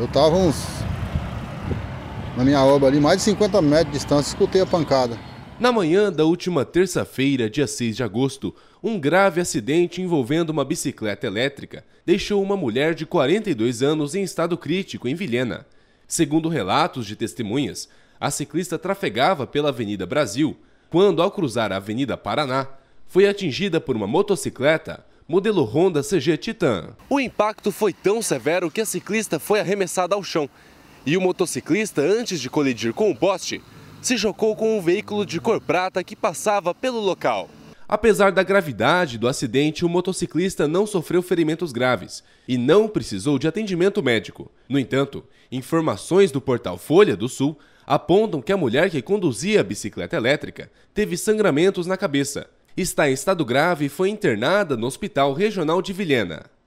Eu tava uns. Na minha obra ali, mais de 50 metros de distância, escutei a pancada. Na manhã da última terça-feira, dia 6 de agosto, um grave acidente envolvendo uma bicicleta elétrica deixou uma mulher de 42 anos em estado crítico em Vilhena. Segundo relatos de testemunhas, a ciclista trafegava pela Avenida Brasil quando, ao cruzar a Avenida Paraná, foi atingida por uma motocicleta modelo Honda CG Titan. O impacto foi tão severo que a ciclista foi arremessada ao chão. E o motociclista, antes de colidir com o poste, se chocou com um veículo de cor prata que passava pelo local. Apesar da gravidade do acidente, o motociclista não sofreu ferimentos graves e não precisou de atendimento médico. No entanto, informações do portal Folha do Sul apontam que a mulher que conduzia a bicicleta elétrica teve sangramentos na cabeça está em estado grave e foi internada no Hospital Regional de Vilhena.